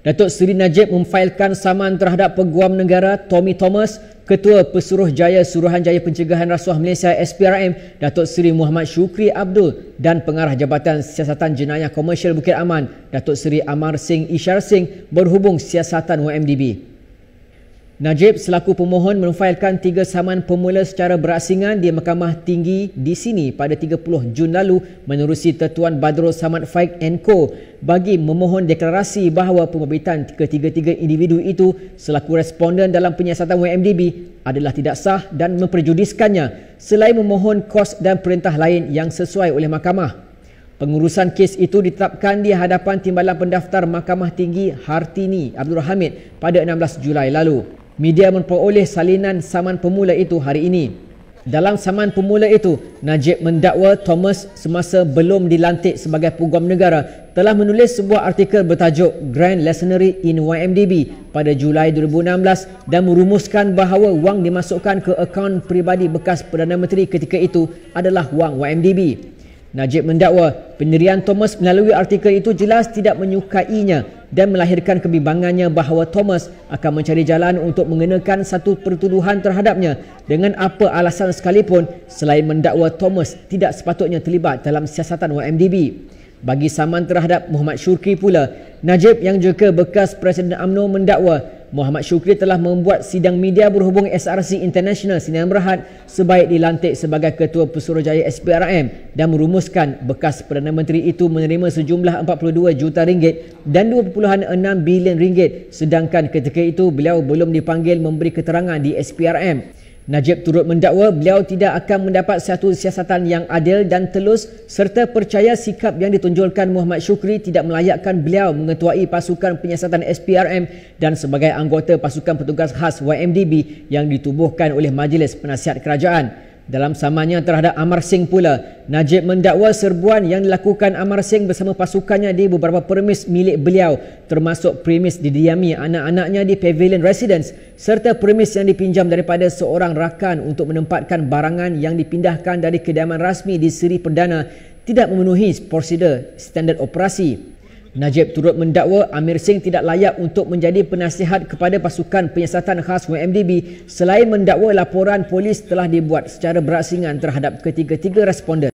Datuk Seri Najib memfailkan saman terhadap Peguam Negara Tommy Thomas, Ketua Pesuruh Jaya Suruhanjaya Pencegahan Rasuah Malaysia SPRM Datuk Seri Muhammad Shukri Abdul dan Pengarah Jabatan Siasatan Jenayah Komersial Bukit Aman Datuk Seri Amar Singh Ishar Singh berhubung siasatan WMDB. Najib selaku pemohon memfailkan tiga saman pemula secara berasingan di Mahkamah Tinggi di sini pada 30 Jun lalu menerusi Tetuan Badrul Samad Faik Co bagi memohon deklarasi bahawa pembabitan ketiga-tiga individu itu selaku responden dalam penyiasatan WMDB adalah tidak sah dan memperjudiskannya selain memohon kos dan perintah lain yang sesuai oleh mahkamah. Pengurusan kes itu ditetapkan di hadapan Timbalan Pendaftar Mahkamah Tinggi Hartini Abdul Hamid pada 16 Julai lalu media memperoleh salinan saman pemula itu hari ini. Dalam saman pemula itu, Najib mendakwa Thomas semasa belum dilantik sebagai peguam negara telah menulis sebuah artikel bertajuk Grand Lessonary in YMDB pada Julai 2016 dan merumuskan bahawa wang dimasukkan ke akaun peribadi bekas Perdana Menteri ketika itu adalah wang YMDB. Najib mendakwa pendirian Thomas melalui artikel itu jelas tidak menyukainya dan melahirkan kebimbangannya bahawa Thomas akan mencari jalan untuk mengenakan satu pertuduhan terhadapnya dengan apa alasan sekalipun selain mendakwa Thomas tidak sepatutnya terlibat dalam siasatan YMDB. Bagi saman terhadap Muhammad Syurki pula, Najib yang juga bekas Presiden AMNO mendakwa Muhammad Shukri telah membuat sidang media berhubung SRC International Sinan Berhad sebaik dilantik sebagai Ketua Pesuruhjaya SPRM dan merumuskan bekas Perdana Menteri itu menerima sejumlah 42 juta ringgit dan 2.6 bilion ringgit sedangkan ketika itu beliau belum dipanggil memberi keterangan di SPRM. Najib turut mendakwa beliau tidak akan mendapat satu siasatan yang adil dan telus serta percaya sikap yang ditunjukkan Muhammad Shukri tidak melayakkan beliau mengetuai pasukan penyiasatan SPRM dan sebagai anggota pasukan petugas khas YMDB yang ditubuhkan oleh Majlis Penasihat Kerajaan. Dalam samanya terhadap Amar Singh pula, Najib mendakwa serbuan yang dilakukan Amar Singh bersama pasukannya di beberapa premis milik beliau termasuk premis didiami anak-anaknya di Pavilion Residence serta premis yang dipinjam daripada seorang rakan untuk menempatkan barangan yang dipindahkan dari kediaman rasmi di Seri Perdana tidak memenuhi prosedur standard operasi. Najib turut mendakwa Amir Singh tidak layak untuk menjadi penasihat kepada pasukan penyiasatan khas WMDB selain mendakwa laporan polis telah dibuat secara berasingan terhadap ketiga-tiga responden.